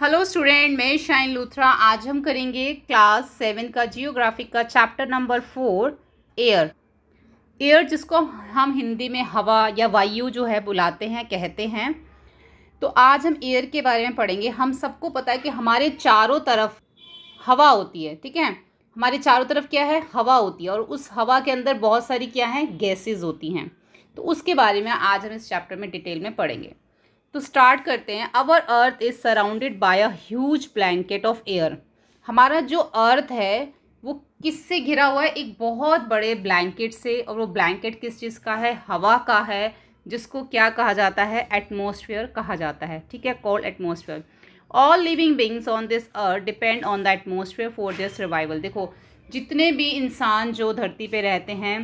Hello student मैं शाइन लूथरा आज हम करेंगे क्लास सेवन का जियोग्राफिक का chapter number four air air जिसको हम हिंदी में हवा या वायु जो है बुलाते हैं कहते हैं तो आज हम एयर के बारे में पढ़ेंगे हम सबको पता है कि हमारे चारों तरफ हवा होती है ठीक है हमारे चारों तरफ क्या है हवा होती है और उस हवा के अंदर बहुत सारी क्या है गैसेज होती हैं तो उसके बारे में आज हम इस चैप्टर में डिटेल में पढ़ेंगे तो स्टार्ट करते हैं our earth is surrounded by a huge blanket of air हमारा जो अर्थ है वो किससे घिरा हुआ है एक बहुत बड़े ब्लैंकेट से और वो ब्लैंकेट किस चीज़ का है हवा का है जिसको क्या कहा जाता है एटमोसफियर कहा जाता है ठीक है call atmosphere all living beings on this earth depend on the atmosphere for their survival देखो जितने भी इंसान जो धरती पे रहते हैं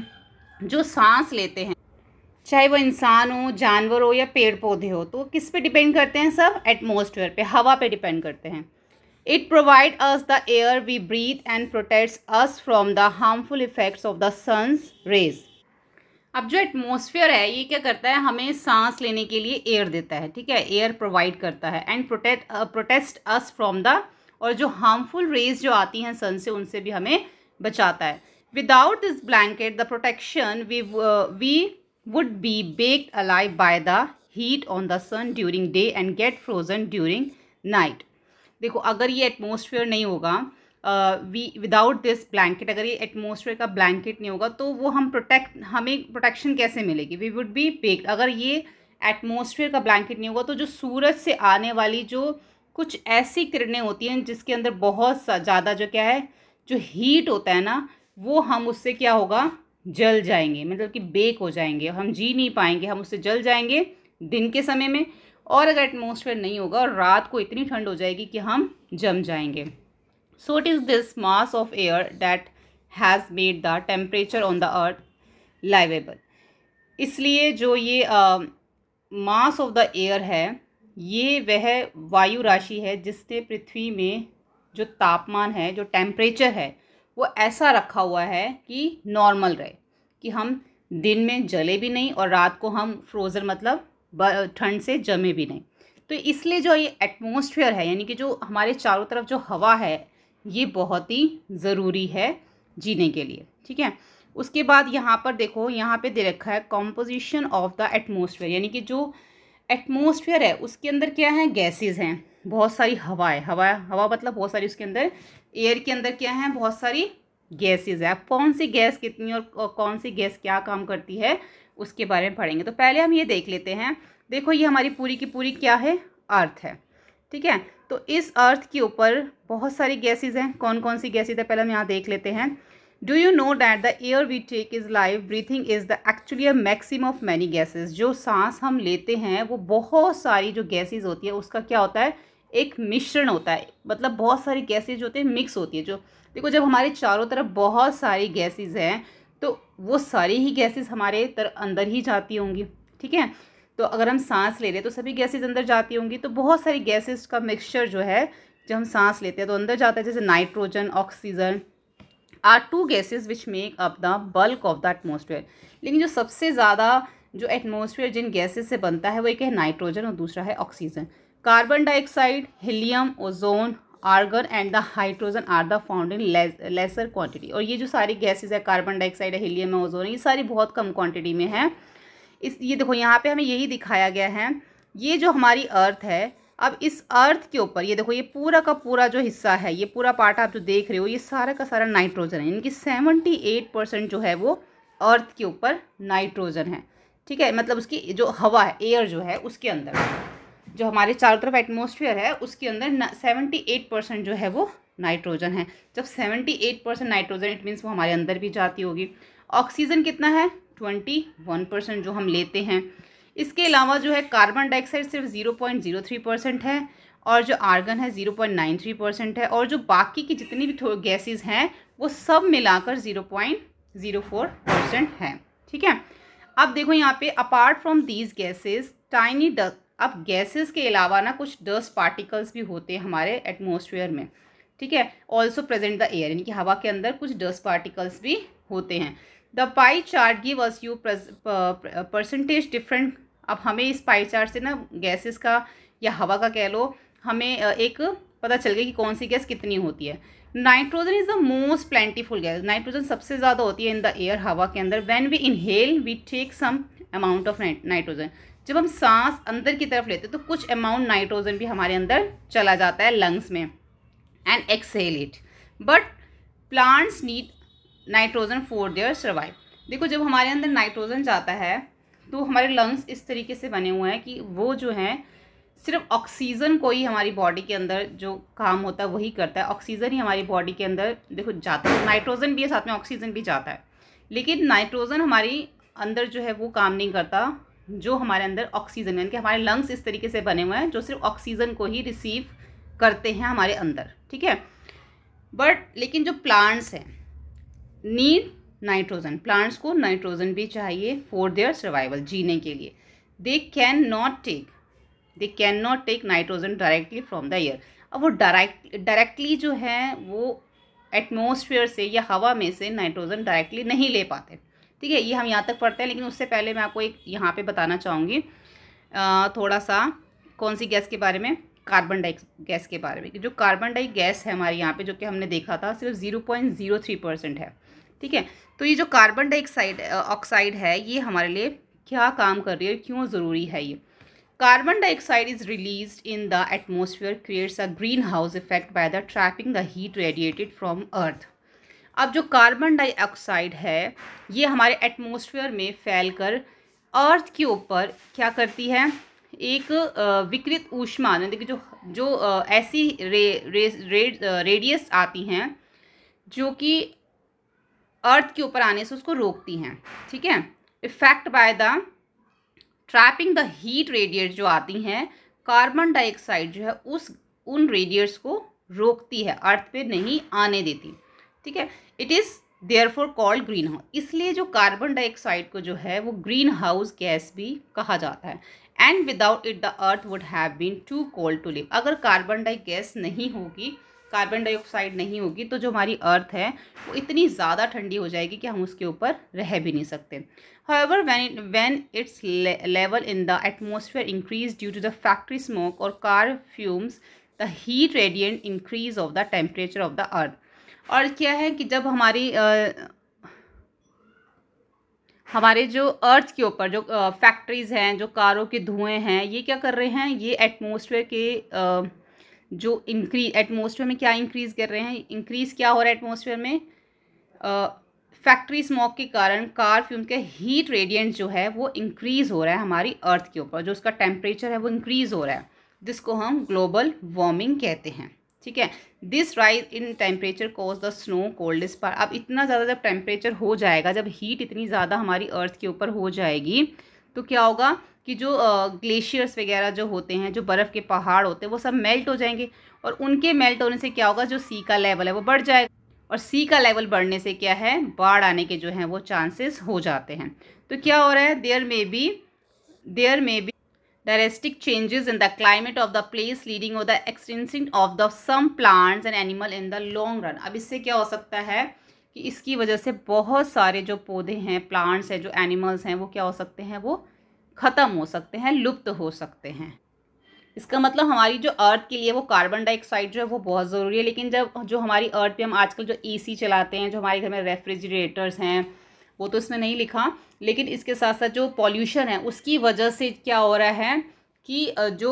जो सांस लेते हैं चाहे वो इंसान हो जानवर हो या पेड़ पौधे हो तो किस पे डिपेंड करते हैं सब एटमोसफेयर पे हवा पे डिपेंड करते हैं it provide us the air we breathe and protects us from the harmful effects of the sun's rays अब जो एटमोसफियर है ये क्या करता है हमें सांस लेने के लिए एयर देता है ठीक है एयर प्रोवाइड करता है and protect protest us from the और जो हार्मफुल रेज जो आती हैं सन से उनसे भी हमें बचाता है without this blanket the protection we we would be baked alive by the heat on the sun during day and get frozen during night. देखो अगर ये एटमोसफियर नहीं होगा वी विदाउट दिस ब्लैंकेट अगर ये एटमोसफेयर का ब्लैंकेट नहीं होगा तो वो हम प्रोटेक्ट हमें प्रोटेक्शन कैसे मिलेगी वी वुड बी बेक अगर ये एटमोसफियर का ब्लैंकेट नहीं होगा तो जो सूरज से आने वाली जो कुछ ऐसी किरणें होती हैं जिसके अंदर बहुत ज़्यादा जो क्या है जो हीट होता है ना वो हम उससे क्या होगा जल जाएंगे मतलब कि बेक हो जाएंगे हम जी नहीं पाएंगे हम उससे जल जाएंगे दिन के समय में और अगर एटमोसफेयर नहीं होगा और रात को इतनी ठंड हो जाएगी कि हम जम जाएंगे so it is this mass of air that has made the temperature on the earth liveable इसलिए जो ये मास ऑफ द एयर है ये वह वायु राशि है जिसने पृथ्वी में जो तापमान है जो टेम्परेचर है वो ऐसा रखा हुआ है कि नॉर्मल रहे कि हम दिन में जले भी नहीं और रात को हम फ्रोज़न मतलब ठंड से जमे भी नहीं तो इसलिए जो ये एटमोसफियर है यानी कि जो हमारे चारों तरफ जो हवा है ये बहुत ही ज़रूरी है जीने के लिए ठीक है उसके बाद यहाँ पर देखो यहाँ पे दे रखा है कॉम्पोजिशन ऑफ द एटमोसफियर यानी कि जो एटमोसफियर है उसके अंदर क्या है गैसेज़ हैं बहुत सारी हवाएं हवा हवा मतलब बहुत सारी उसके अंदर एयर के अंदर क्या है बहुत सारी गैसेज है कौन सी गैस कितनी और कौन सी गैस क्या काम करती है उसके बारे में पढ़ेंगे तो पहले हम ये देख लेते हैं देखो ये हमारी पूरी की पूरी क्या है अर्थ है ठीक है तो इस अर्थ के ऊपर बहुत सारी गैसेज हैं कौन कौन सी गैसेज है पहले हम यहाँ देख लेते हैं do you know that the air we take is live breathing is the actually a maxim of many gases जो सांस हम लेते हैं वो बहुत सारी जो गैसेज होती है उसका क्या होता है एक मिश्रण होता है मतलब बहुत सारी गैसेज होते हैं मिक्स होती है जो देखो जब हमारे चारों तरफ बहुत सारी गैसेज हैं तो वो सारी ही गैसेज हमारे तर अंदर ही जाती होंगी ठीक है तो अगर हम सांस ले रहे हैं तो सभी गैसेज अंदर जाती होंगी तो बहुत सारी गैसेज का मिक्सचर जो है जब हम सांस लेते हैं तो अंदर जाता है जैसे nitrogen oxygen are two gases which make up the bulk of the atmosphere लेकिन जो सबसे ज़्यादा जो एटमोसफेयर जिन गैसेज से बनता है वो एक है नाइट्रोजन और दूसरा है oxygen carbon dioxide helium ozone argon and the hydrogen are the found in lesser quantity और ये जो सारी गैसेज है कार्बन डाइऑक्साइड है हीलियम है ओजोन ये सारी बहुत कम क्वांटिटी में है इस ये देखो यहाँ पे हमें यही दिखाया गया है ये जो हमारी अर्थ है अब इस अर्थ के ऊपर ये देखो ये पूरा का पूरा जो हिस्सा है ये पूरा पार्ट आप जो देख रहे हो ये सारा का सारा नाइट्रोजन है इनकी सेवेंटी एट परसेंट जो है वो अर्थ के ऊपर नाइट्रोजन है ठीक है मतलब उसकी जो हवा है एयर जो है उसके अंदर जो हमारे चारों तरफ एटमोसफियर है उसके अंदर सेवेंटी एट परसेंट जो है वो नाइट्रोजन है जब seventy eight percent nitrogen it means वो हमारे अंदर भी जाती होगी ऑक्सीजन कितना है ट्वेंटी वन परसेंट जो हम लेते हैं इसके अलावा जो है कार्बन डाइऑक्साइड सिर्फ zero point zero three percent है और जो आर्गन है zero point nine three percent है और जो बाकी की जितनी भी गैसेज हैं वो सब मिलाकर zero point zero four percent है ठीक है अब देखो यहाँ पे apart from these gases tiny अब गैसेस के अलावा ना कुछ डस्ट पार्टिकल्स भी होते हैं हमारे एटमोसफियर में ठीक है ऑल्सो प्रेजेंट द एयर यानी कि हवा के अंदर कुछ डस्ट पार्टिकल्स भी होते हैं the pie chart give us you percentage different अब हमें इस पाई चार्ट से ना गैसेस का या हवा का कह लो हमें एक पता चल गया कि कौन सी गैस कितनी होती है nitrogen is the most plentiful gas nitrogen सबसे ज़्यादा होती है इन द एयर हवा के अंदर when we inhale we take some amount of nitrogen जब हम सांस अंदर की तरफ लेते हैं तो कुछ अमाउंट नाइट्रोजन भी हमारे अंदर चला जाता है लंग्स में and exhale it but plants need nitrogen for their survive देखो जब हमारे अंदर नाइट्रोजन जाता है तो हमारे लंग्स इस तरीके से बने हुए हैं कि वो जो हैं सिर्फ ऑक्सीजन को ही हमारी बॉडी के अंदर जो काम होता है वही करता है ऑक्सीजन ही हमारी बॉडी के अंदर देखो जाता है नाइट्रोजन भी है साथ में ऑक्सीजन भी जाता है लेकिन नाइट्रोजन हमारी अंदर जो है वो काम नहीं करता जो हमारे अंदर ऑक्सीजन यानी कि हमारे लंग्स इस तरीके से बने हुए हैं जो सिर्फ ऑक्सीजन को ही रिसीव करते हैं हमारे अंदर ठीक है बट लेकिन जो प्लांट्स हैं नीड नाइट्रोजन प्लांट्स को नाइट्रोजन भी चाहिए फॉर देयर सर्वाइवल जीने के लिए they can not take they can not take nitrogen directly from the air अब वो डायरेक्ट डायरेक्टली जो है वो एटमोसफियर से या हवा में से नाइट्रोजन डायरेक्टली नहीं ले पाते ठीक है ये हम यहाँ तक पढ़ते हैं लेकिन उससे पहले मैं आपको एक यहाँ पे बताना चाहूँगी थोड़ा सा कौन सी गैस के बारे में कार्बन डाई गैस के बारे में जो कार्बन डाई गैस है हमारे यहाँ पे जो कि हमने देखा था सिर्फ zero point zero three percent है ठीक है तो ये जो कार्बन डाइऑक्साइड ऑक्साइड है ये हमारे लिए क्या काम कर रही है क्यों ज़रूरी है ये carbon dioxide is release in the atmosphere creates a green house effect by the trapping the heat radiated from earth अब जो कार्बन डाइऑक्साइड है ये हमारे एटमोसफियर में फैलकर अर्थ के ऊपर क्या करती है एक विकृत ऊष्मा यानी कि जो जो ऐसी रे, रे, रे, रेडियस आती हैं जो कि अर्थ के ऊपर आने से उसको रोकती हैं ठीक है effect by the trapping the heat radiate जो आती हैं कार्बन डाइऑक्साइड जो है उस उन रेडियट्स को रोकती है अर्थ पे नहीं आने देती ठीक है it is there therefore called green house इसलिए जो कार्बन डाइऑक्साइड को जो है वो ग्रीन हाउस गैस भी कहा जाता है and without it the earth would have been too cold to live अगर कार्बन डाई गैस नहीं होगी कार्बन डाइऑक्साइड नहीं होगी तो जो हमारी अर्थ है वो इतनी ज़्यादा ठंडी हो जाएगी कि हम उसके ऊपर रह भी नहीं सकते however when when its level in the atmosphere increase due to the factory smoke और car fumes the heat radiant increase of the temperature of the earth और क्या है कि जब हमारी हमारे जो अर्थ के ऊपर जो फैक्ट्रीज़ हैं जो कारों के धुएं हैं ये क्या कर रहे हैं ये एटमोसफेयर के जो इंक्रीज एटमोसफेयर में क्या इंक्रीज़ कर रहे हैं इंक्रीज़ क्या हो रहा है एटमोसफेयर में फैक्ट्री स्मॉक के कारण कार फ्यूम के हीट रेडियंट जो है वो इंक्रीज़ हो रहा है हमारी अर्थ के ऊपर जो उसका टेम्परेचर है वो इंक्रीज़ हो रहा है जिसको हम ग्लोबल वार्मिंग कहते हैं ठीक है this rise in temperature cause the snow cold पर अब इतना ज़्यादा जब टेम्परेचर हो जाएगा जब हीट इतनी ज़्यादा हमारी अर्थ के ऊपर हो जाएगी तो क्या होगा कि जो ग्लेशियर्स वगैरह जो होते हैं जो बर्फ़ के पहाड़ होते हैं वो सब मेल्ट हो जाएंगे और उनके मेल्ट होने से क्या होगा जो सी का लेवल है वो बढ़ जाएगा और सी का लेवल बढ़ने से क्या है बाढ़ आने के जो हैं वो चांसेस हो जाते हैं तो क्या हो रहा है there may be there may be drastic changes in the climate of the place leading to the extinction of the some plants and animal in the long run अब इससे क्या हो सकता है कि इसकी वजह से बहुत सारे जो पौधे हैं प्लांट्स हैं जो एनिमल्स हैं वो क्या हो सकते हैं वो ख़त्म हो सकते हैं लुप्त हो सकते हैं इसका मतलब हमारी जो अर्थ के लिए वो कार्बन डाइऑक्साइड जो है वो बहुत ज़रूरी है लेकिन जब जो हमारी अर्थ पे हम आजकल जो एसी चलाते हैं जो हमारे घर में रेफ्रिजरेटर्स हैं वो तो इसमें नहीं लिखा लेकिन इसके साथ साथ जो पॉल्यूशन है उसकी वजह से क्या हो रहा है कि जो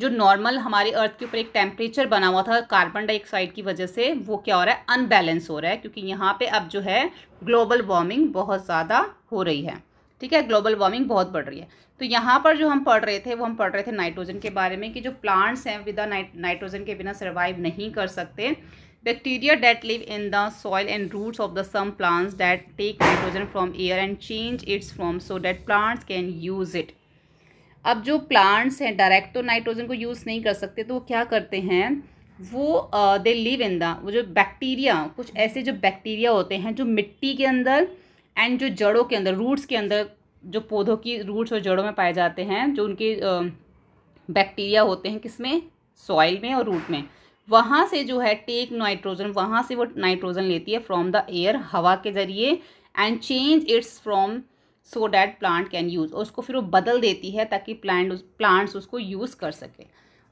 जो नॉर्मल हमारे अर्थ के ऊपर एक टेम्परेचर बना हुआ था कार्बन डाइऑक्साइड की वजह से वो क्या हो रहा है अनबैलेंस हो रहा है क्योंकि यहाँ पे अब जो है ग्लोबल वार्मिंग बहुत ज़्यादा हो रही है ठीक है ग्लोबल वार्मिंग बहुत बढ़ रही है तो यहाँ पर जो हम पढ़ रहे थे वो हम पढ़ रहे थे नाइट्रोजन के बारे में कि जो प्लांट्स हैं विदा नाइट नाइट्रोजन के बिना सर्वाइव नहीं कर सकते Bacteria that live in the soil and roots of the some plants that take nitrogen from air and change its form so that plants can use it. अब जो plants हैं direct तो nitrogen को use नहीं कर सकते तो वो क्या करते हैं वो दे लिव इन द वो जो बैक्टीरिया कुछ ऐसे जो बैक्टीरिया होते हैं जो मिट्टी के अंदर एंड जो जड़ों के अंदर रूट्स के अंदर जो पौधों की रूट्स और जड़ों में पाए जाते हैं जो उनके बैक्टीरिया होते हैं किसमें सॉइल में और रूट में वहाँ से जो है टेक नाइट्रोजन वहाँ से वो नाइट्रोजन लेती है फ्रॉम द एयर हवा के ज़रिए and change its from so that plant can use और उसको फिर वो बदल देती है ताकि प्लांट प्लांट्स उसको यूज़ कर सके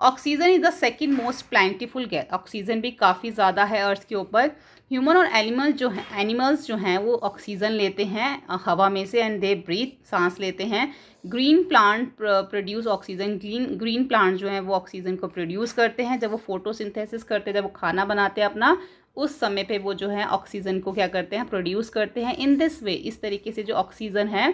oxygen is the second most plentiful gas oxygen भी काफ़ी ज़्यादा है अर्थ के ऊपर ह्यूमन और एनिमल जो हैं एनिमल्स जो हैं वो ऑक्सीजन लेते हैं हवा में से एंड दे ब्रीथ सांस लेते हैं green plant produce oxygen green green plant जो है वो ऑक्सीजन को प्रोड्यूस करते हैं जब वो फोटोसिंथेसिस करते हैं जब वो खाना बनाते हैं अपना उस समय पे वो जो है ऑक्सीजन को क्या करते हैं प्रोड्यूस करते हैं इन दिस वे इस तरीके से जो ऑक्सीजन है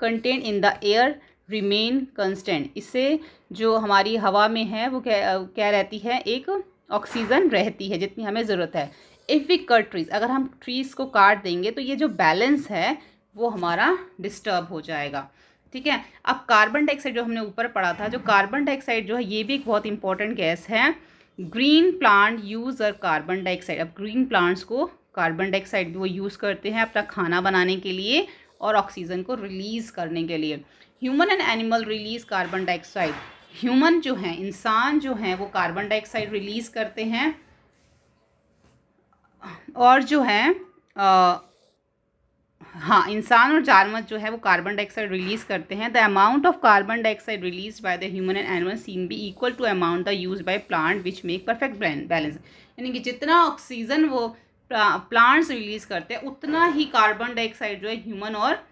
content in the air remain constant इससे जो हमारी हवा में है वो क्या क्या रहती है एक ऑक्सीजन रहती है जितनी हमें ज़रूरत है इफ़ वी कट ट्रीज अगर हम ट्रीज़ को काट देंगे तो ये जो बैलेंस है वो हमारा डिस्टर्ब हो जाएगा ठीक है अब कार्बन डाइऑक्साइड जो हमने ऊपर पढ़ा था जो कार्बन डाइऑक्साइड जो है ये भी एक बहुत इंपॉर्टेंट गैस है green plant use uh carbon dioxide अब ग्रीन प्लांट्स को कार्बन डाइऑक्साइड भी वो यूज़ करते हैं अपना खाना बनाने के लिए और ऑक्सीजन को रिलीज़ करने के लिए human and animal release carbon dioxide human जो हैं इंसान जो हैं वो कार्बन डाइऑक्साइड रिलीज़ करते हैं और जो है आ, हाँ इंसान और जानवर जो है वो कार्बन डाइऑक्साइड रिलीज़ करते हैं the amount of carbon dioxide release by the human and animal seem be equal to amount the use by plant which make perfect balance यानी कि जितना ऑक्सीजन वो प्लांट्स रिलीज़ करते हैं उतना ही कार्बन डाइऑक्साइड जो है ह्यूमन और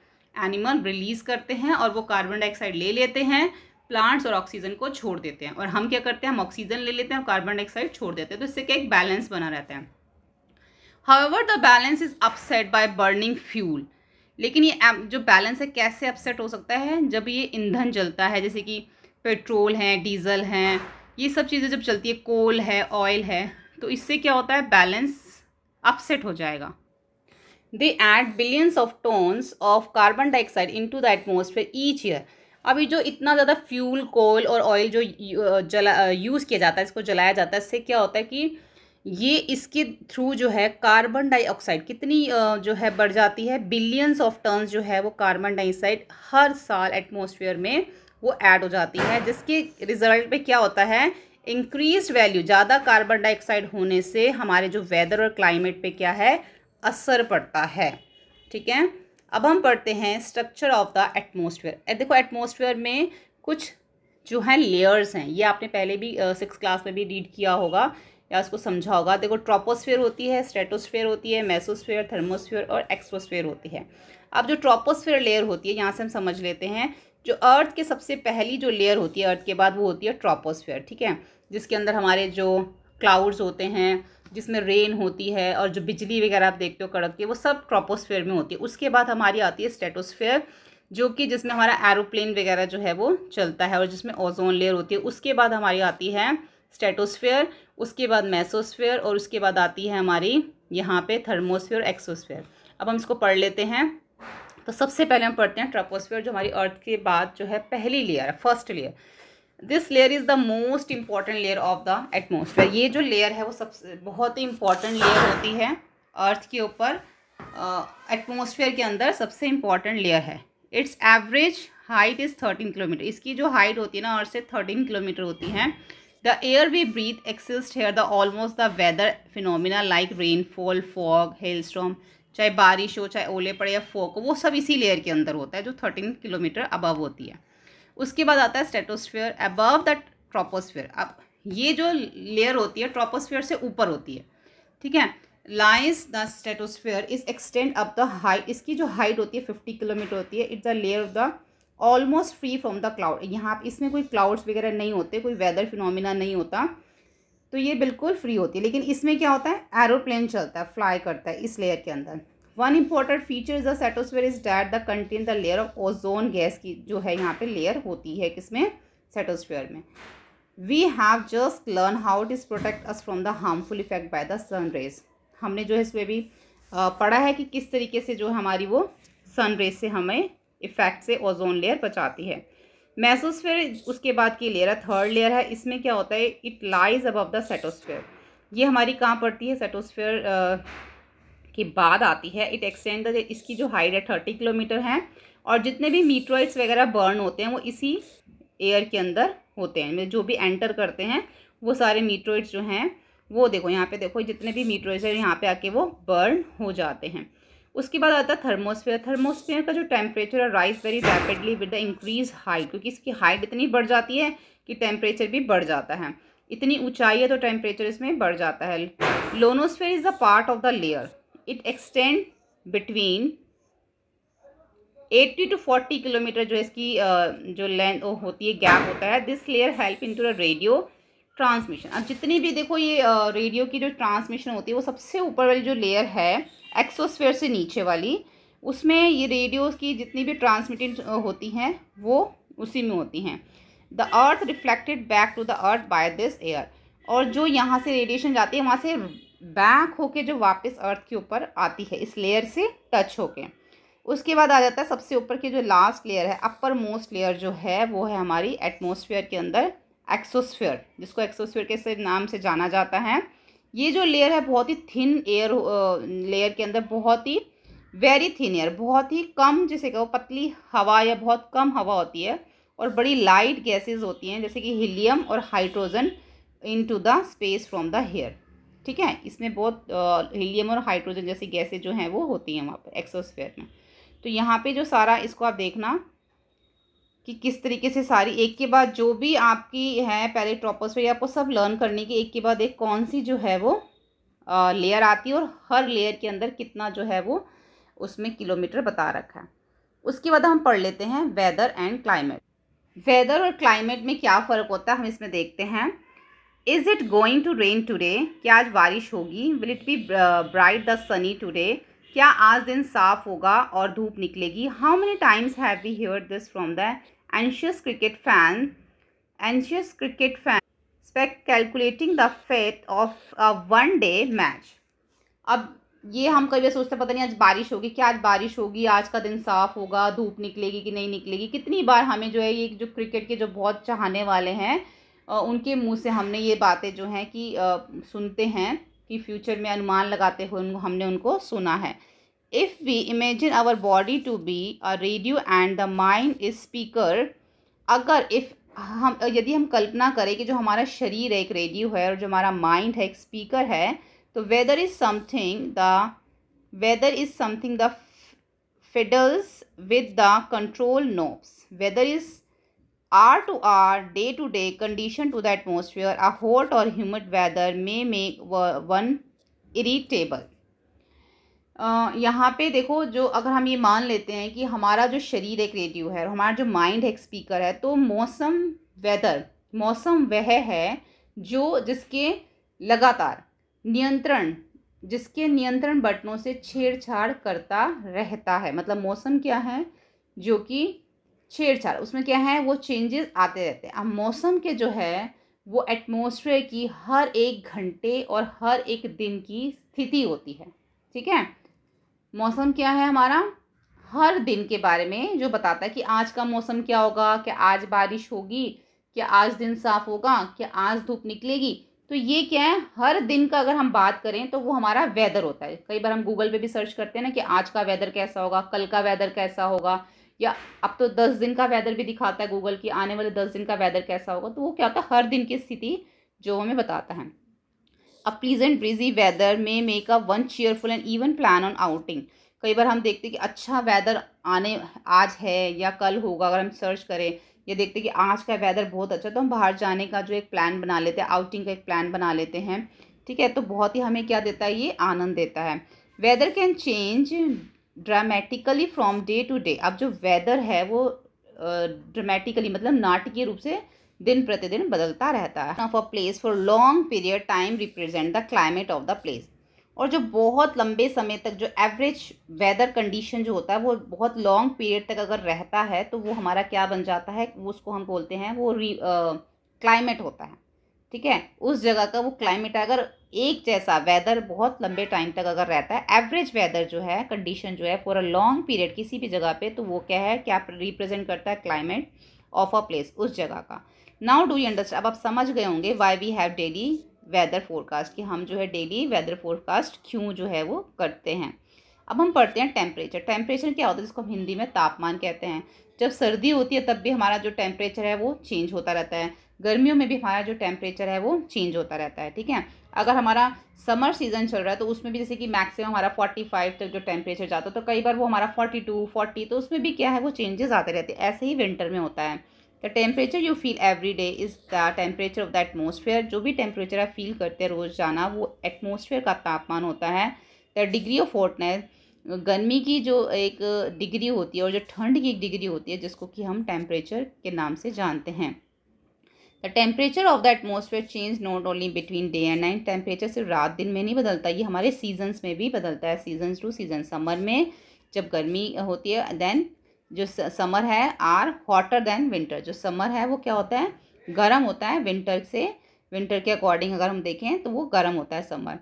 एनिमल रिलीज़ करते हैं और वो कार्बन डाइऑक्साइड ले लेते हैं प्लांट्स और ऑक्सीजन को छोड़ देते हैं और हम क्या करते हैं हम ऑक्सीजन ले लेते हैं और कार्बन डाइऑक्साइड छोड़ देते हैं तो इससे क्या एक बैलेंस बना रहता है however the balance is upset by burning fuel लेकिन ये जो बैलेंस है कैसे अपसेट हो सकता है जब ये ईंधन जलता है जैसे कि पेट्रोल है डीजल है ये सब चीज़ें जब चलती है कोल है ऑयल है तो इससे क्या होता है बैलेंस अपसेट हो जाएगा they add billions of tonnes of carbon dioxide to the atmosphere each year अभी जो इतना ज़्यादा फ्यूल कोल और ऑयल जो जला यूज़ किया जाता है इसको जलाया जाता है इससे क्या होता है कि ये इसके थ्रू जो है कार्बन डाइऑक्साइड कितनी जो है बढ़ जाती है बिलियंस ऑफ टर्न्स जो है वो कार्बन डाइऑक्साइड हर साल एटमोसफियर में वो ऐड हो जाती है जिसके रिजल्ट पे क्या होता है इंक्रीज वैल्यू ज़्यादा कार्बन डाइऑक्साइड होने से हमारे जो वेदर और क्लाइमेट पर क्या है असर पड़ता है ठीक है अब हम पढ़ते हैं स्ट्रक्चर ऑफ द एटमोसफियर देखो एटमोसफियर में कुछ जो हैं लेयर्स हैं ये आपने पहले भी सिक्स क्लास में भी रीड किया होगा या उसको समझा होगा देखो ट्रोपोस्फेयर होती है स्ट्रेटोस्फेयर होती है मेसोस्फेयर थर्मोस्फेयर और एक्सोस्फेयर होती है अब जो ट्रोपोस्फेयर लेयर होती है यहाँ से हम समझ लेते हैं जो अर्थ के सबसे पहली जो लेयर होती है अर्थ के बाद वो होती है ट्रोपोस्फेयर ठीक है जिसके अंदर हमारे जो क्लाउड्स होते हैं जिसमें रेन होती है और जो बिजली वगैरह आप देखते हो कड़क के वो सब ट्रोपोस्फेयर में होती है उसके बाद हमारी आती है स्टेटोस्फेयर जो कि जिसमें हमारा एरोप्लेन वगैरह जो है वो चलता है और जिसमें ओजोन लेयर होती है उसके बाद हमारी आती है स्टेटोस्फेयर उसके बाद मैसोस्फेयर और उसके बाद आती है हमारी यहाँ पे थर्मोस्फेयर एक्सोस्फेयर अब हम इसको पढ़ लेते हैं तो सबसे पहले हम पढ़ते हैं ट्रोपोस्फेयर जो हमारी अर्थ के बाद जो है पहली लेयर है first layer this layer is the most important layer of the atmosphere ये जो लेयर है वो सबसे बहुत ही इम्पॉर्टेंट लेयर होती है अर्थ के ऊपर एटमोसफेयर uh, के अंदर सबसे इम्पॉर्टेंट लेयर है its average height is thirteen kilometre इसकी जो हाइट होती है ना अर्थ से थर्टीन किलोमीटर होती है air we breathe exist here the almost the the weather like rainfall rainfall, hailstorm चाहे बारिश हो चाहे ओले पड़े या फॉक हो वो सब इसी लेयर के अंदर होता है जो थर्टीन किलोमीटर अबव होती है उसके बाद आता है स्टेटोस्फियर अबव द ट्रोपोस्फियर अब ये जो लेयर होती है ट्रोपोस्फेयर से ऊपर होती है ठीक है lies the stratosphere is extend up the height इसकी जो हाइट होती है फिफ्टी किलोमीटर होती है it's the layer of the almost free from the cloud यहाँ इसमें कोई क्लाउड्स वगैरह नहीं होते कोई वेदर फिनोमिना नहीं होता तो ये बिल्कुल फ्री होती है लेकिन इसमें क्या होता है एरोप्लेन चलता है फ्लाई करता है इस लेयर के अंदर one important feature is the stratosphere is that the contain the layer of ozone gas की जो है यहाँ पे लेयर होती है किसमें सेटोस्फेयर में we have just learn how it is protect us from the harmful effect by the sun rays हमने जो है इसमें भी पढ़ा है कि किस तरीके से जो हमारी वो सन रेज से हमें इफेक्ट से ओजोन लेयर बचाती है मैसोसफेयर उसके बाद की लेयर है थर्ड लेयर है इसमें क्या होता है it lies above the stratosphere ये हमारी कहाँ पड़ती है सेटोस्फेयर के बाद आती है इट एक्सटेंड द इसकी जो हाइट है थर्टी किलोमीटर है और जितने भी मीट्रॉइड्स वगैरह बर्न होते हैं वो इसी एयर के अंदर होते हैं मतलब जो भी एंटर करते हैं वो सारे मीट्रॉइड्स जो हैं वो देखो यहाँ पे देखो जितने भी मीट्रॉइड्स हैं यहाँ पे आके वो बर्न हो जाते हैं उसके बाद आता है थर्मोस्फेयर थर्मोस्फेयर का जो टेम्परेचर है rise very rapidly with the increase height क्योंकि इसकी हाइट इतनी बढ़ जाती है कि टेम्परेचर भी बढ़ जाता है इतनी ऊंचाई है तो टेम्परेचर इसमें बढ़ जाता है ionosphere is the part of the layer it extend between 80 to 40 kilometre जो इसकी जो लेंथ होती है गैप होता है this layer help in to the radio transmission अब जितनी भी देखो ये रेडियो की जो ट्रांसमिशन होती है वो सबसे ऊपर वाली जो लेयर है एक्सोस्फेयर से नीचे वाली उसमें ये रेडियोज़ की जितनी भी ट्रांसमिटिंग होती हैं वो उसी में होती हैं the earth reflected back to the earth by this air और जो यहाँ से रेडिएशन जाती है वहाँ से बैक होके जो वापस अर्थ के ऊपर आती है इस लेयर से टच होके उसके बाद आ जाता है सबसे ऊपर की जो लास्ट लेयर है अपर मोस्ट लेयर जो है वो है हमारी एटमोसफियर के अंदर एक्सोस्फियर जिसको एक्सोस्फियर के नाम से जाना जाता है ये जो लेयर है बहुत ही थिन एयर लेयर के अंदर बहुत ही वेरी थिन एयर बहुत ही कम जिसे कहो पतली हवा या बहुत कम हवा होती है और बड़ी लाइट गैसेस होती हैं जैसे कि हीलियम और hydrogen into the space from the here ठीक है इसमें बहुत हीलियम और हाइड्रोजन जैसी गैसें जो हैं वो होती हैं वहाँ पर एक्सोस्फेयर में तो यहाँ पे जो सारा इसको आप देखना कि किस तरीके से सारी एक के बाद जो भी आपकी है पहले ट्रोपोस्फेयर आपको सब लर्न करने की एक के बाद एक कौन सी जो है वो आ, लेयर आती है और हर लेयर के अंदर कितना जो है वो उसमें किलोमीटर बता रखा है उसके बाद हम पढ़ लेते हैं वेदर एंड क्लाइमेट वेदर और क्लाइमेट में क्या फ़र्क होता है हम इसमें देखते हैं is it going to rain today क्या आज बारिश होगी will it be bright the sunny today क्या आज दिन साफ होगा और धूप निकलेगी how many times have we hear this from the anxious cricket fan anxious cricket fan expect calculating the fate of one day match अब ये हम कभी सोचते पता नहीं आज बारिश होगी क्या आज बारिश होगी आज का दिन साफ होगा धूप निकलेगी कि नहीं निकलेगी कितनी बार हमें जो है ये जो क्रिकेट के जो बहुत चाहने वाले हैं उनके मुंह से हमने ये बातें जो हैं कि सुनते हैं कि फ्यूचर में अनुमान लगाते हुए हमने उनको सुना है if we imagine our body to be a radio and the mind is speaker अगर इफ हम यदि हम कल्पना करें कि जो हमारा शरीर है एक रेडियो है और जो हमारा माइंड है एक स्पीकर है तो weather is something the weather is something the fiddles with the control knobs weather is are to are day to day condition to the atmosphere a hot और humid weather may make one irritable यहाँ पे देखो जो अगर हम ये मान लेते हैं कि हमारा जो शरीर है क्रिएटिव है और हमारा जो माइंड है स्पीकर है तो मौसम वेदर मौसम वह है जो जिसके लगातार नियंत्रण जिसके नियंत्रण बटनों से छेड़छाड़ करता रहता है मतलब मौसम क्या है जो कि छेड़छाड़ उसमें क्या है वो चेंजेस आते रहते हैं अब मौसम के जो है वो एटमोसफेयर की हर एक घंटे और हर एक दिन की स्थिति होती है ठीक है मौसम क्या है हमारा हर दिन के बारे में जो बताता है कि आज का मौसम क्या होगा क्या आज बारिश होगी क्या आज दिन साफ होगा क्या आज धूप निकलेगी तो ये क्या है हर दिन का अगर हम बात करें तो वो हमारा वेदर होता है कई बार हम गूगल पे भी सर्च करते हैं ना कि आज का वेदर कैसा होगा कल का वेदर कैसा होगा या अब तो दस दिन का वेदर भी दिखाता है गूगल कि आने वाले दस दिन का वेदर कैसा होगा तो वो क्या होता है हर दिन की स्थिति जो हमें बताता है अ प्लीजेंट ब्रिजी वेदर में make a one cheerful and even plan on outing कई बार हम देखते हैं कि अच्छा वेदर आने आज है या कल होगा अगर हम सर्च करें या देखते हैं कि आज का वेदर बहुत अच्छा तो हम बाहर जाने का जो एक प्लान बना लेते हैं आउटिंग का एक प्लान बना लेते हैं ठीक है तो बहुत ही हमें क्या देता है ये आनंद देता है weather can change dramatically from day to day अब जो वेदर है वो ड्रामेटिकली मतलब नाटकीय रूप से दिन प्रतिदिन बदलता रहता है of a place for long period time represent the climate of the place और जो बहुत लंबे समय तक जो एवरेज वेदर कंडीशन जो होता है वो बहुत लॉन्ग पीरियड तक अगर रहता है तो वो हमारा क्या बन जाता है उसको हम बोलते हैं वो क्लाइमेट होता है ठीक है उस जगह का वो क्लाइमेट अगर एक जैसा वेदर बहुत लंबे टाइम तक अगर रहता है एवरेज वेदर जो है कंडीशन जो है फॉर अ लॉन्ग पीरियड किसी भी जगह पे तो वो क्या है क्या रिप्रेजेंट करता है क्लाइमेट ऑफ अ प्लेस उस जगह का नाउ डू यू अंडरस्टैंड अब आप समझ गए होंगे why we have daily weather forecast कि हम जो है डेली वेदर फोरकास्ट क्यों जो है वो करते हैं अब हम पढ़ते हैं टेम्परेचर टेम्परेचर क्या होता है जिसको हम हिंदी में तापमान कहते हैं जब सर्दी होती है तब भी हमारा जो टेम्परेचर है वो चेंज होता रहता है गर्मियों में भी हमारा जो टेम्परेचर है वो चेंज होता रहता है ठीक है अगर हमारा समर सीज़न चल रहा है तो उसमें भी जैसे कि मैक्सिमम हमारा फोर्टी फाइव तक जो टेम्परेचर जाता है तो कई बार वो हमारा फोर्टी टू फोर्टी तो उसमें भी क्या है वो चेंजेस आते रहते हैं ऐसे ही विंटर में होता है the temperature you feel every day is the temperature of the atmosphere जो भी टेम्परेचर आप फील करते हैं रोज़ जाना वो एटमोसफेयर का तापमान होता है द डिग्री ऑफ फोर्टनेस गर्मी की जो एक डिग्री होती है और जो ठंड की एक डिग्री होती है जिसको कि हम टेम्परेचर के नाम से जानते हैं the temperature of the atmosphere change not only between day and night temperature सिर्फ रात दिन में नहीं बदलता ये हमारे सीजन्स में भी बदलता है सीजन्स टू सीजन समर में जब गर्मी होती है देन जो समर है आर हॉटर देन विंटर जो समर है वो क्या होता है गर्म होता है विंटर से विंटर के अकॉर्डिंग अगर हम देखें तो वो गर्म होता है summer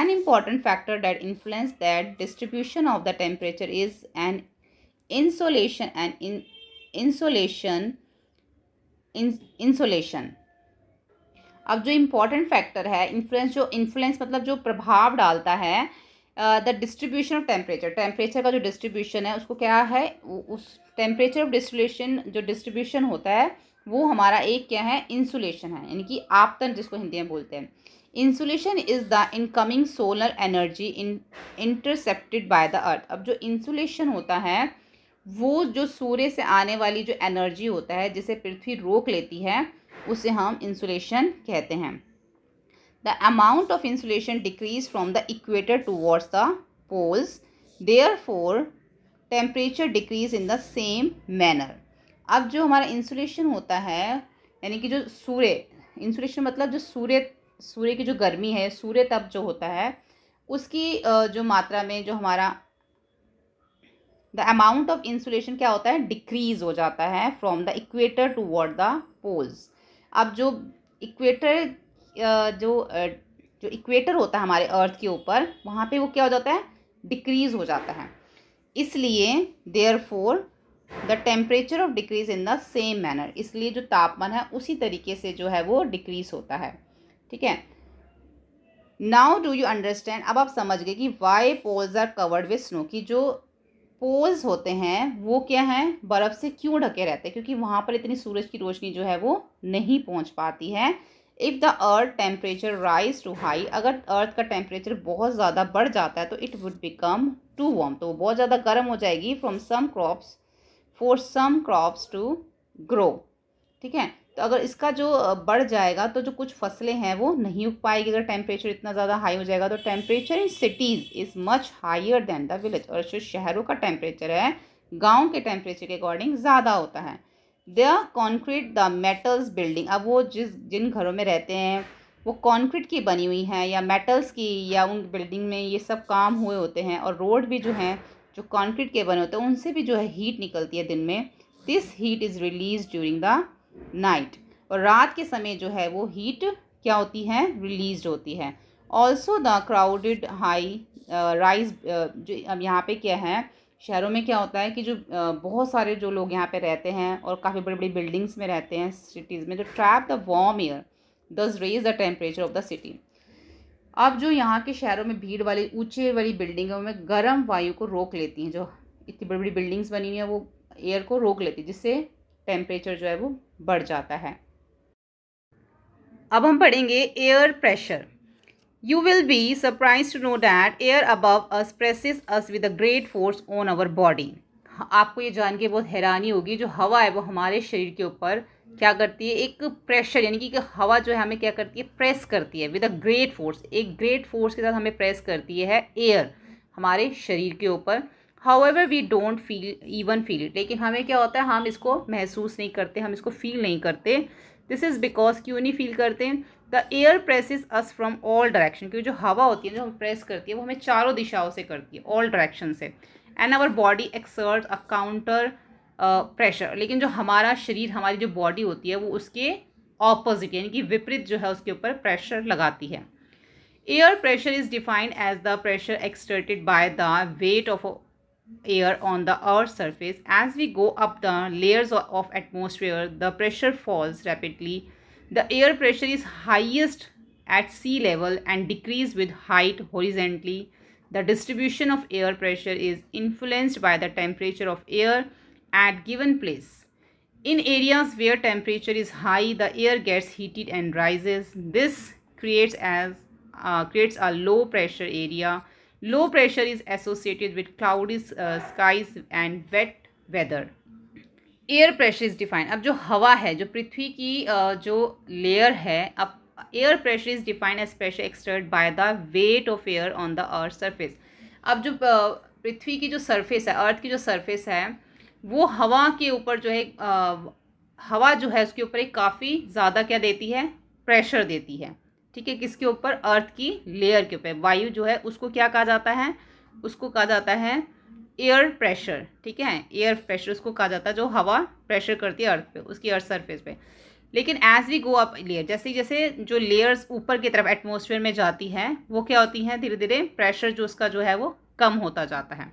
an important factor that influence that distribution of the temperature is an insolation and in insolation insulation अब जो इम्पोर्टेंट फैक्टर है इन्फ्लुएंस जो इन्फ्लुएंस मतलब जो प्रभाव डालता है the distribution of temperature temperature का जो डिस्ट्रीब्यूशन है उसको क्या है उस टेम्परेचर ऑफ डिस्ट्रीब्यूशन जो डिस्ट्रीब्यूशन होता है वो हमारा एक क्या है इंसुलेशन है यानी कि आपतन जिसको हिंदी में बोलते हैं insulation is the incoming solar energy in intercepted by the earth अब जो इंसुलेशन होता है वो जो सूर्य से आने वाली जो एनर्जी होता है जिसे पृथ्वी रोक लेती है उसे हम इंसुलेशन कहते हैं the amount of insulation decrease from the equator towards the poles therefore temperature decrease in the same manner अब जो हमारा इंसुलेशन होता है यानी कि जो सूर्य इंसुलेशन मतलब जो सूर्य सूर्य की जो गर्मी है सूर्य तप जो होता है उसकी जो मात्रा में जो हमारा द अमाउंट ऑफ इंसुलेशन क्या होता है डिक्रीज हो जाता है from the equator toward the poles अब जो इक्वेटर जो जो इक्वेटर होता है हमारे अर्थ के ऊपर वहाँ पे वो क्या हो जाता है डिक्रीज हो जाता है इसलिए therefore the temperature of decrease in the same manner इसलिए जो तापमान है उसी तरीके से जो है वो डिक्रीज होता है ठीक है नाउ डू यू अंडरस्टैंड अब आप समझ गए कि why poles are covered with snow की जो पोल्स होते हैं वो क्या हैं बर्फ़ से क्यों ढके रहते हैं क्योंकि वहाँ पर इतनी सूरज की रोशनी जो है वो नहीं पहुँच पाती है if the earth temperature rise to high अगर अर्थ का टेम्परेचर बहुत ज़्यादा बढ़ जाता है तो it would become too warm तो वो बहुत ज़्यादा गर्म हो जाएगी from some crops for some crops to grow ठीक है तो अगर इसका जो बढ़ जाएगा तो जो कुछ फसलें हैं वो नहीं उग पाएगी अगर टेम्परेचर इतना ज़्यादा हाई हो जाएगा तो temperature in cities is much higher than the village और जो शहरों का टेम्परेचर है गाँव के टेम्परेचर के अकॉर्डिंग ज़्यादा होता है they concrete the metals building अब वो जिस जिन घरों में रहते हैं वो कॉन्क्रीट की बनी हुई हैं या मेटल्स की या उन बिल्डिंग में ये सब काम हुए होते हैं और रोड भी जो हैं जो कॉन्क्रीट के बने होते हैं उनसे भी जो है हीट निकलती है दिन में this heat is release during the night और रात के समय जो है वो हीट क्या होती है रिलीज होती है also the crowded high rise जो अब यहाँ पे क्या है शहरों में क्या होता है कि जो uh, बहुत सारे जो लोग यहाँ पे रहते हैं और काफ़ी बड़ी बड़ी बिल्डिंग्स में रहते हैं सिटीज़ में जो trap the warm air thus raise the temperature of the city अब जो यहाँ के शहरों में भीड़ वाली ऊंचे वाली बिल्डिंगों में गर्म वायु को रोक लेती हैं जो इतनी बड़ी बड़ी बिल्डिंग्स बनी हुई हैं वो एयर को रोक लेती है जिससे टेम्परेचर जो है वो बढ़ जाता है अब हम पढ़ेंगे air pressure you will be surprise to know that air above us presses us with a great force on our body आपको ये जान के बहुत हैरानी होगी जो हवा है वो हमारे शरीर के ऊपर क्या करती है एक प्रेशर यानी कि हवा जो है हमें क्या करती है प्रेस करती है विद अ ग्रेट फोर्स एक ग्रेट फोर्स के साथ हमें प्रेस करती है एयर हमारे शरीर के ऊपर however we don't feel even feel it लेकिन हमें क्या होता है हम इसको महसूस नहीं करते हम इसको फील नहीं करते दिस इज़ बिकॉज क्यों नहीं फील करते the air presses us from all direction क्योंकि जो हवा होती है जो हम प्रेस करती है वो हमें चारों दिशाओं से करती है ऑल डायरेक्शन से and our body exert a counter pressure लेकिन जो हमारा शरीर हमारी जो बॉडी होती है वो उसके ऑपोजिट यानी कि विपरीत जो है उसके ऊपर प्रेशर लगाती है air pressure is defined as the pressure exerted by the weight of air on the earth's surface as we go up the layers of atmosphere the pressure falls rapidly the air pressure is highest at sea level and decrease with height horizontally the distribution of air pressure is influenced by the temperature of air at given place in areas where temperature is high the air gets heated and rises this creates as uh, creates a low pressure area low pressure is associated with cloudy skies and wet weather air pressure is defined अब जो हवा है जो पृथ्वी की uh, जो layer है अब air pressure is defined as pressure exerted by the weight of air on the earth surface अब जो पृथ्वी की जो सर्फेस है अर्थ की जो सर्फेस है वो हवा के ऊपर जो है uh, हवा जो है उसके ऊपर एक काफ़ी ज़्यादा क्या देती है प्रेशर देती है ठीक है किसके ऊपर अर्थ की लेयर के ऊपर वायु जो है उसको क्या कहा जाता है उसको कहा जाता है एयर प्रेशर ठीक है एयर प्रेशर उसको कहा जाता है जो हवा प्रेशर करती है अर्थ पे उसकी अर्थ सरफेस पे लेकिन as we go up layer जैसे जैसे जो लेयर्स ऊपर की तरफ एटमोसफेयर में जाती है वो क्या होती हैं धीरे धीरे प्रेशर जो उसका जो है वो कम होता जाता है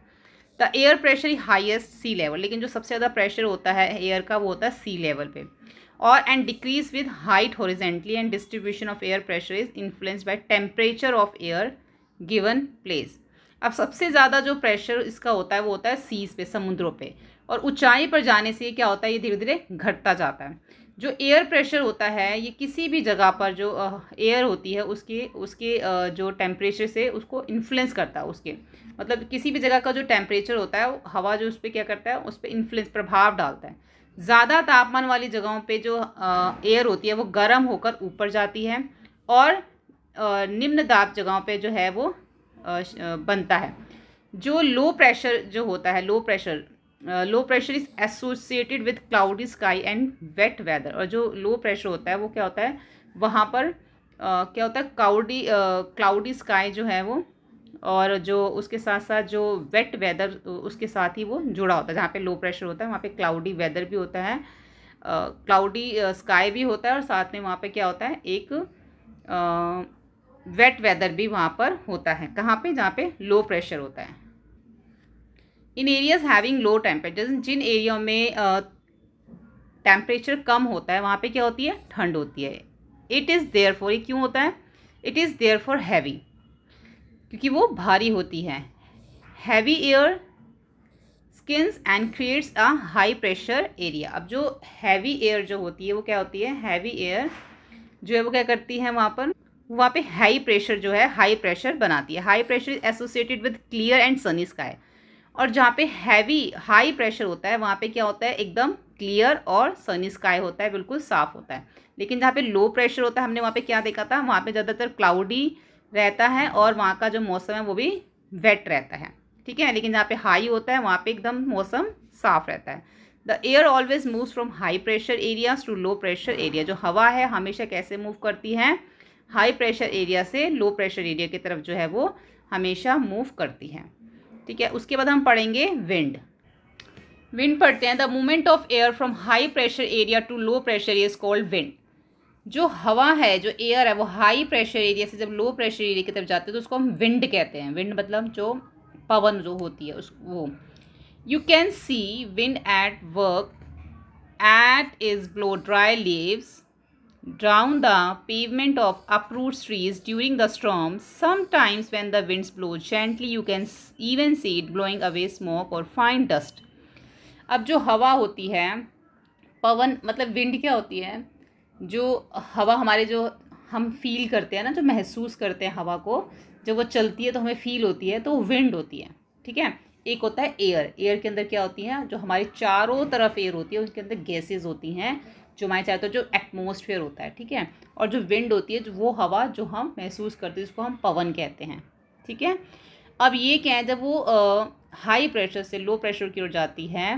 द एयर प्रेशर ही हाइस्ट सी लेवल लेकिन जो सबसे ज़्यादा प्रेशर होता है एयर का वो होता है सी लेवल पे और and decrease with height horizontally and distribution of air pressure is influence by temperature of air given place अब सबसे ज़्यादा जो प्रेशर इसका होता है वो होता है सीज पे समुद्रों पे और ऊंचाई पर जाने से ये क्या होता है ये धीरे धीरे घटता जाता है जो एयर प्रेशर होता है ये किसी भी जगह पर जो एयर होती है उसके उसके जो टेम्परेचर से उसको इन्फ्लुएंस करता है उसके मतलब किसी भी जगह का जो टेम्परेचर होता है हवा जो उस पर क्या करता है उस पर इन्फ्लुएंस प्रभाव डालता है ज़्यादा तापमान वाली जगहों पे जो एयर होती है वो गर्म होकर ऊपर जाती है और निम्न दाब जगहों पे जो है वो बनता है जो लो प्रेशर जो होता है low pressure low pressure is associated with cloudy sky and wet weather और जो लो प्रेशर होता है वो क्या होता है वहाँ पर क्या होता है क्लाउडी क्लाउडी स्काई जो है वो और जो उसके साथ साथ जो वेट वेदर उसके साथ ही वो जुड़ा होता है जहाँ पे लो प्रेशर होता है वहाँ पे क्लाउडी वेदर भी होता है क्लाउडी स्काई भी होता है और साथ में वहाँ पे क्या होता है एक वेट वेदर भी वहाँ पर होता है कहाँ पे जहाँ पे लो प्रेशर होता है in areas having low temperature जिन एरिया में टेम्परेचर कम होता है वहाँ पर क्या होती है ठंड होती है इट इज़ देयर फॉर ये क्यों होता है it is there for heavy क्योंकि वो भारी होती है heavy air sinks and creates a high pressure area अब जो हैवी एयर जो होती है वो क्या होती है हैवी एयर जो है वो क्या करती है वहाँ पर वहाँ पे हाई प्रेशर जो है हाई प्रेशर बनाती है high pressure is associated with clear and sunny sky और जहाँ पे हैवी हाई प्रेशर होता है वहाँ पे क्या होता है एकदम क्लियर और सनी स्काई होता है बिल्कुल साफ होता है लेकिन जहाँ पे लो प्रेशर होता है हमने वहाँ पे क्या देखा था वहाँ पे ज़्यादातर क्लाउडी रहता है और वहाँ का जो मौसम है वो भी वेट रहता है ठीक है लेकिन जहाँ पे हाई होता है वहाँ पे एकदम मौसम साफ रहता है the air always moves from high pressure areas to low pressure area जो हवा है हमेशा कैसे मूव करती है हाई प्रेशर एरिया से लो प्रेशर एरिया की तरफ जो है वो हमेशा मूव करती है ठीक है उसके बाद हम पढ़ेंगे विंड विंड पढ़ते हैं the movement of air from high pressure area to low pressure is called wind जो हवा है जो एयर है वो हाई प्रेशर एरिया से जब लो प्रेशर एरिया की तरफ जाते हैं तो उसको हम विंड कहते हैं विंड मतलब जो पवन जो होती है उस वो you can see wind at work at is blow dry leaves down the pavement of uproot trees during the storm sometimes when the wind blow gently you can even see it blowing away smoke or fine dust अब जो हवा होती है पवन मतलब wind क्या होती है जो हवा हमारे जो हम फील करते हैं ना जो महसूस करते हैं हवा को जब वो चलती है तो हमें फील होती है तो वो विंड होती है ठीक है एक होता है एयर एयर के अंदर क्या होती है जो हमारे चारों तरफ एयर होती है उसके अंदर गैसेज होती हैं जो हमारे चाहते हैं जो एटमोसफेयर होता है ठीक है और जो विंड होती है जो वो हवा जो हम महसूस करते हैं जिसको हम पवन कहते हैं ठीक है अब ये क्या है जब वो हाई प्रेशर से लो प्रेशर की ओर जाती है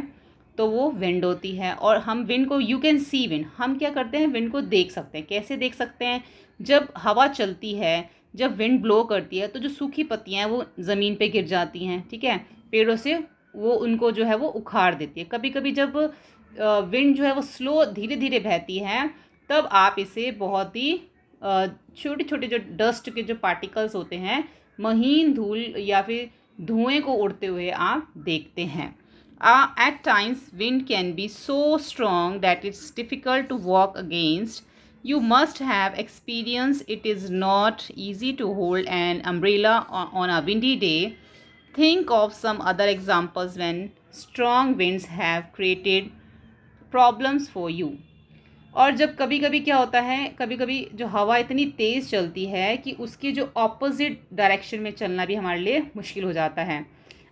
तो वो विंड होती है और हम विंड को यू कैन सी विंड हम क्या करते हैं विंड को देख सकते हैं कैसे देख सकते हैं जब हवा चलती है जब विंड ब्लो करती है तो जो सूखी पत्तियाँ हैं वो ज़मीन पे गिर जाती हैं ठीक है पेड़ों से वो उनको जो है वो उखाड़ देती है कभी कभी जब विंड जो है वो स्लो धीरे धीरे बहती है तब आप इसे बहुत ही छोटे छोटे जो डस्ट के जो पार्टिकल्स होते हैं महीन धूल या फिर धुएँ को उड़ते हुए आप देखते हैं Uh, at times, wind can be so strong that it's difficult to walk against. You must have experience. It is not easy to hold an umbrella on a windy day. Think of some other examples when strong winds have created problems for you. और जब कभी कभी क्या होता है कभी कभी जो हवा इतनी तेज़ चलती है कि उसके जो ऑपोजिट डायरेक्शन में चलना भी हमारे लिए मुश्किल हो जाता है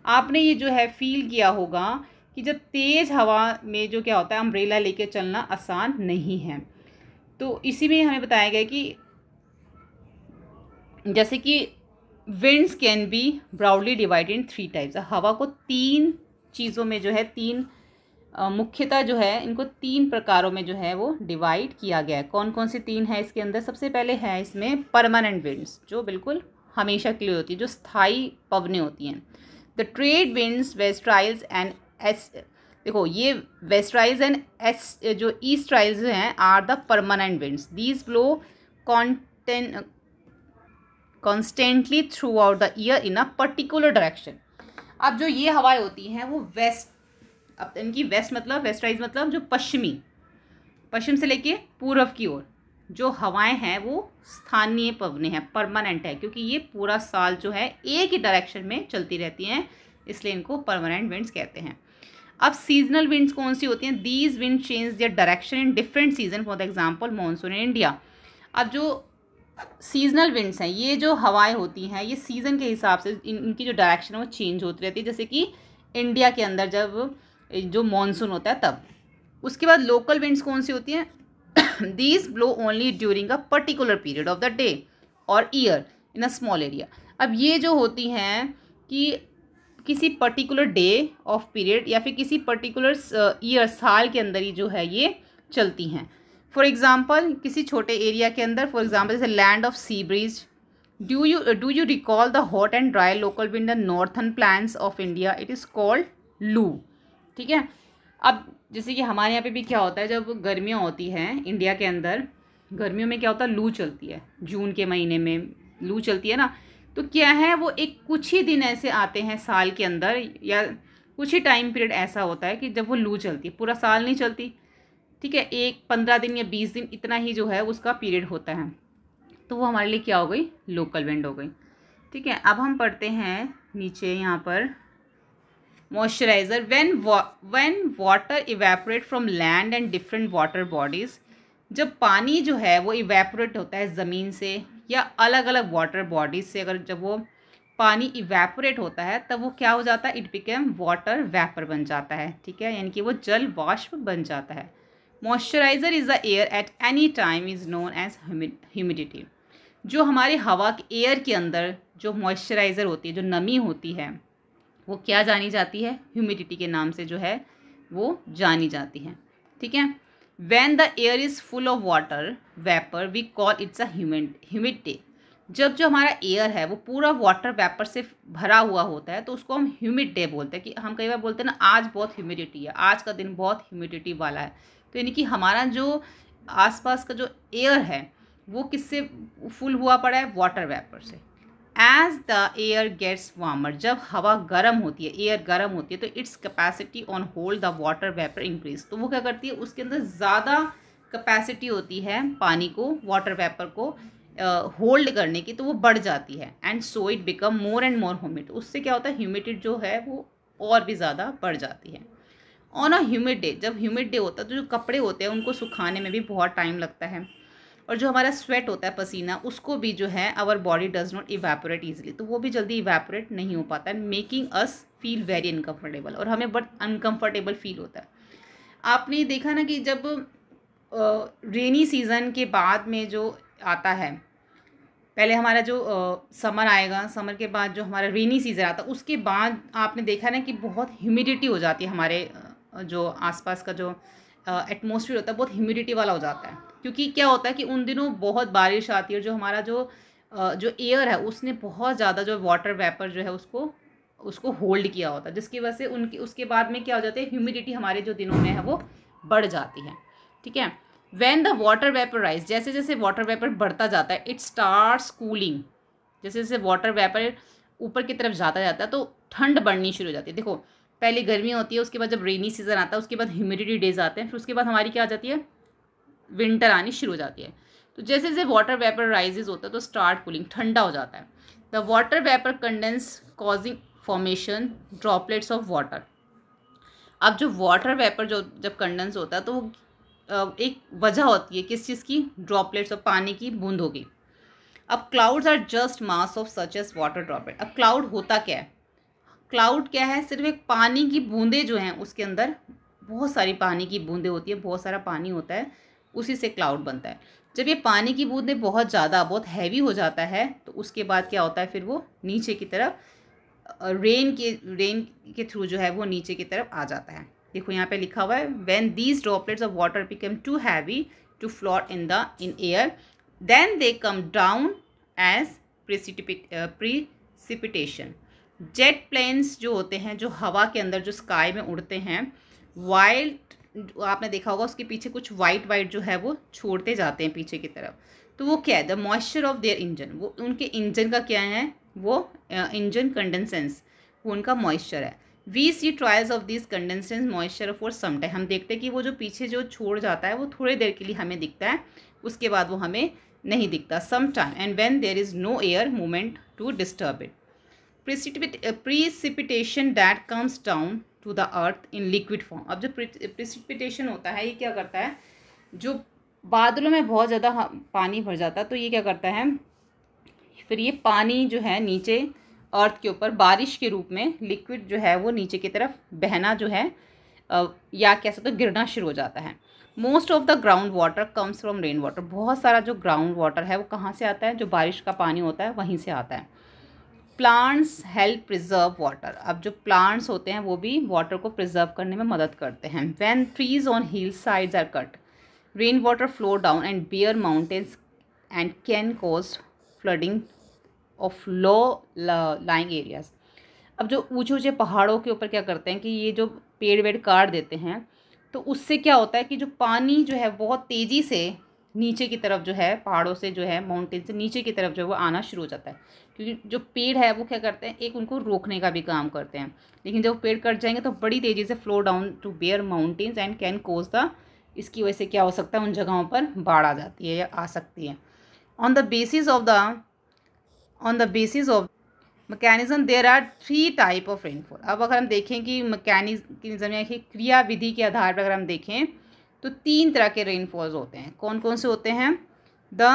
आपने ये जो है फील किया होगा कि जब तेज़ हवा में जो क्या होता है अम्ब्रेला लेके चलना आसान नहीं है तो इसी में हमें बताया गया कि जैसे कि winds can be broadly divided in three types हवा को तीन चीज़ों में जो है तीन मुख्यतः जो है इनको तीन प्रकारों में जो है वो डिवाइड किया गया है कौन कौन से तीन है इसके अंदर सबसे पहले है इसमें परमानेंट विंड्स जो बिल्कुल हमेशा के लिए होती है जो स्थाई पवनें होती हैं the trade winds westerlies and S देखो ये वेस्ट्राइल्स एंड एस जो ईस्ट्राइल्स हैं are the permanent winds these blow contain constantly throughout the year in a particular direction अब जो ये हवाएं होती हैं वो वेस्ट अब इनकी वेस्ट मतलब वेस्ट्राइज मतलब जो पश्चिमी पश्चिम से लेके पूर्व की ओर जो हवाएं हैं वो स्थानीय पवने हैं परमानेंट है क्योंकि ये पूरा साल जो है एक ही डायरेक्शन में चलती रहती हैं इसलिए इनको परमानेंट विंड्स कहते हैं अब सीजनल विंड्स कौन सी होती हैं these wind change their direction in different season for the example monsoon in India अब जो सीजनल विंड्स हैं ये जो हवाएं होती हैं ये सीज़न के हिसाब से इन इनकी जो डायरेक्शन है वो चेंज होती रहती है जैसे कि इंडिया के अंदर जब जो मानसून होता है तब उसके बाद लोकल विंड्स कौन सी होती हैं these blow only during a particular period of the day or year in a small area अब ये जो होती हैं कि किसी पर्टिकुलर डे ऑफ पीरियड या फिर किसी पर्टिकुलर ईयर uh, साल के अंदर ही जो है ये चलती हैं फॉर एग्ज़ाम्पल किसी छोटे एरिया के अंदर फॉर एग्ज़ाम्पल जैसे land of sea breeze do you do you recall the hot and dry local wind the northern plains of India it is called loo ठीक है अब जैसे कि हमारे यहाँ पे भी क्या होता है जब गर्मियाँ होती हैं इंडिया के अंदर गर्मियों में क्या होता है लू चलती है जून के महीने में लू चलती है ना तो क्या है वो एक कुछ ही दिन ऐसे आते हैं साल के अंदर या कुछ ही टाइम पीरियड ऐसा होता है कि जब वो लू चलती है पूरा साल नहीं चलती ठीक है एक पंद्रह दिन या बीस दिन इतना ही जो है उसका पीरियड होता है तो वो हमारे लिए क्या हो गई लोकल विंड हो गई ठीक है अब हम पढ़ते हैं नीचे यहाँ पर moisturizer when wa when water evaporate from land and different water bodies जब पानी जो है वो इवेपोरेट होता है ज़मीन से या अलग अलग वाटर बॉडीज से अगर जब वो पानी इवेपोरेट होता है तब वो क्या हो जाता है इट बिकेम वाटर वेपर बन जाता है ठीक है यानी कि वो जल वाष्प बन जाता है moisturiser is the air at any time is known as humidity जो हमारी हवा के एयर के अंदर जो मॉइस्चराइज़र होती है जो नमी होती है वो क्या जानी जाती है ह्यूमिडिटी के नाम से जो है वो जानी जाती है ठीक है when the air is full of water vapour we call it's a humid humid day जब जो हमारा एयर है वो पूरा वाटर वेपर से भरा हुआ होता है तो उसको हम ह्यूमिड डे बोलते हैं कि हम कई बार बोलते हैं ना आज बहुत ह्यूमिडिटी है आज का दिन बहुत ह्यूमिडिटी वाला है तो यानी कि हमारा जो आसपास का जो एयर है वो किससे फुल हुआ पड़ा है वाटर वेपर से as the air gets warmer जब हवा गर्म होती है एयर गर्म होती है तो its capacity on hold the water vapour increase तो वो क्या करती है उसके अंदर ज़्यादा कैपेसिटी होती है पानी को वाटर वेपर को होल्ड uh, करने की तो वो बढ़ जाती है and so it become more and more humid उससे क्या होता है ह्यूमिडिट जो है वो और भी ज़्यादा बढ़ जाती है ऑन अ ह्यूमिड डे जब ह्यूमिड डे होता है तो जो कपड़े होते हैं उनको सुखाने में भी बहुत टाइम लगता है और जो हमारा स्वेट होता है पसीना उसको भी जो है our body does not evaporate easily तो वो भी जल्दी इवेपोरेट नहीं हो पाता and making us feel very uncomfortable और हमें बट अनकम्फर्टेबल फील होता है आपने देखा ना कि जब रेनी uh, सीज़न के बाद में जो आता है पहले हमारा जो समर uh, आएगा समर के बाद जो हमारा रेनी सीज़न आता है उसके बाद आपने देखा ना कि बहुत ह्यूमिडिटी हो जाती है हमारे uh, जो आसपास का जो एटमोसफियर होता है बहुत ह्यूमिडिटी वाला हो जाता है क्योंकि क्या होता है कि उन दिनों बहुत बारिश आती है जो हमारा जो जो एयर है उसने बहुत ज़्यादा जो वाटर वेपर जो है उसको उसको होल्ड किया होता है जिसकी वजह से उनकी उसके बाद में क्या हो जाता है ह्यूमिडिटी हमारे जो दिनों में है वो बढ़ जाती है ठीक है when the water vapour rise जैसे जैसे वाटर वेपर बढ़ता जाता है इट स्टार्ट कूलिंग जैसे जैसे वाटर वेपर ऊपर की तरफ जाता जाता है तो ठंड बढ़नी शुरू हो जाती है देखो पहले गर्मी होती है उसके बाद जब रेनी सीज़न आता है उसके बाद ह्यूमिडिटी डेज आते हैं फिर उसके बाद हमारी क्या आ जाती है विंटर आनी शुरू हो जाती है तो जैसे जैसे वाटर वेपर राइजेज होता है तो स्टार्ट कूलिंग ठंडा हो जाता है the water vapour condense causing formation droplets of water अब जो वाटर वेपर जो जब कंडेंस होता है तो वो एक वजह होती है किस चीज़ की ड्रॉपलेट्स ऑफ पानी की बूंद होगी अब clouds are just mass of such as water droplet अब क्लाउड होता क्या है क्लाउड क्या है सिर्फ एक पानी की बूंदें जो हैं उसके अंदर बहुत सारी पानी की बूंदें होती है बहुत सारा पानी होता है उसी से क्लाउड बनता है जब ये पानी की बूंदें बहुत ज़्यादा बहुत हैवी हो जाता है तो उसके बाद क्या होता है फिर वो नीचे की तरफ रेन के रेन के थ्रू जो है वो नीचे की तरफ आ जाता है देखो यहाँ पे लिखा हुआ है when these droplets of water become too heavy to float in the in air then they come down as precipitation jet planes जो होते हैं जो हवा के अंदर जो स्काई में उड़ते हैं वाइल्ड आपने देखा होगा उसके पीछे कुछ वाइट वाइट जो है वो छोड़ते जाते हैं पीछे की तरफ तो वो क्या है the moisture of their engine वो उनके इंजन का क्या है वो इंजन कंडेंसेंस वो उनका मॉइस्चर है we see trails of this condensed moisture for some time हम देखते हैं कि वो जो पीछे जो छोड़ जाता है वो थोड़ी देर के लिए हमें दिखता है उसके बाद वो हमें नहीं दिखता some time and when there is no air movement to disturb it precipitation that comes down to the earth in liquid form अब जो प्रिसिपिटेशन होता है ये क्या करता है जो बादलों में बहुत ज़्यादा पानी भर जाता है तो ये क्या करता है फिर ये पानी जो है नीचे अर्थ के ऊपर बारिश के रूप में लिक्विड जो है वो नीचे की तरफ बहना जो है या कह सकते तो गिरना शुरू हो जाता है most of the ground water comes from rain water बहुत सारा जो ग्राउंड वाटर है वो कहाँ से आता है जो बारिश का पानी होता है वहीं से आता है प्लांट्स हेल्प प्रिजर्व वाटर अब जो प्लांट्स होते हैं वो भी वाटर को प्रिजर्व करने में मदद करते हैं when trees on hill sides are cut rain water flow down and bare mountains and can cause flooding of low lying areas अब जो ऊँचे ऊँचे पहाड़ों के ऊपर क्या करते हैं कि ये जो पेड़ वेड़ काट देते हैं तो उससे क्या होता है कि जो पानी जो है बहुत तेज़ी से नीचे की तरफ जो है पहाड़ों से जो है माउंटेन से नीचे की तरफ जो है वो आना शुरू हो जाता है क्योंकि जो पेड़ है वो क्या करते हैं एक उनको रोकने का भी काम करते हैं लेकिन जब पेड़ कट जाएंगे तो बड़ी तेज़ी से flow down to bare mountains and can cause the इसकी वजह से क्या हो सकता है उन जगहों पर बाढ़ आ जाती है या आ सकती है on the basis of the on the basis of mechanism there are three type of rainfall अब अगर हम देखें कि मैकेनिज्म या क्रिया विधि के आधार पर अगर हम देखें तो तीन तरह के रेनफॉल्स होते हैं कौन कौन से होते हैं द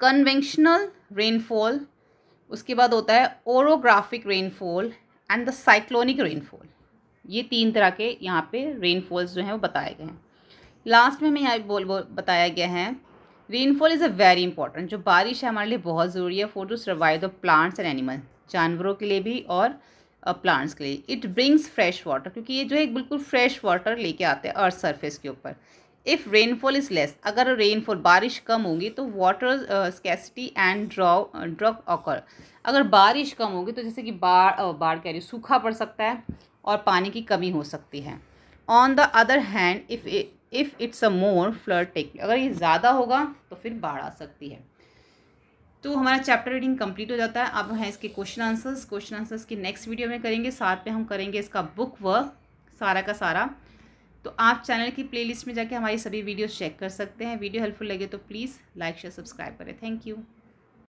कन्वेंशनल रेनफॉल उसके बाद होता है orographic rainfall and the cyclonic rainfall ये तीन तरह के यहाँ पे रेनफॉल्स जो हैं वो बताए गए हैं लास्ट में हमें यहाँ बोल बोल बताया गया है rainfall is a very important जो बारिश है हमारे लिए बहुत ज़रूरी है for to survive the plants and animal जानवरों के लिए भी और प्लांट्स के लिए इट ब्रिंग्स फ्रेश वाटर क्योंकि ये जो है बिल्कुल फ्रेश वाटर लेके आते हैं अर्थ सर्फेस के ऊपर इफ़ रेनफॉल इज़ लेस अगर रेनफॉल बारिश कम होगी तो water scarcity and draw drought occur अगर बारिश कम होगी तो जैसे कि बाढ़ uh, बाढ़ कह रही सूखा पड़ सकता है और पानी की कमी हो सकती है on the other hand if if it's a more flood take अगर ये ज़्यादा होगा तो फिर बाढ़ आ सकती है तो हमारा चैप्टर रीडिंग कंप्लीट हो जाता है अब हैं इसके क्वेश्चन आंसर्स क्वेश्चन आंसर्स की नेक्स्ट वीडियो में करेंगे साथ में हम करेंगे इसका बुक वर्क सारा का सारा तो आप चैनल की प्लेलिस्ट में जाके हमारी सभी वीडियोस चेक कर सकते हैं वीडियो हेल्पफुल लगे तो प्लीज़ लाइक शेयर सब्सक्राइब करें थैंक यू